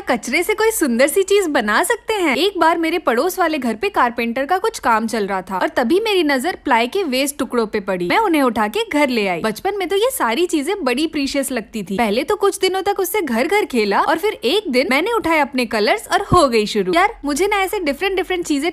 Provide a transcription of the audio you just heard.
क्या कचरे से कोई सुंदर सी चीज बना सकते हैं एक बार मेरे पड़ोस वाले घर पे कारपेंटर का कुछ काम चल रहा था और तभी मेरी नजर प्लाई के वेस्ट टुकड़ों पे पड़ी मैं उन्हें उठा के घर ले आई बचपन में तो ये सारी चीजें बड़ी प्रीशियस लगती थी पहले तो कुछ दिनों तक उससे घर घर खेला और फिर एक दिन मैंने उठाए अपने कलर्स और हो गई शुरू यार मुझे ना ऐसे डिफरेंट डिफरेंट चीजें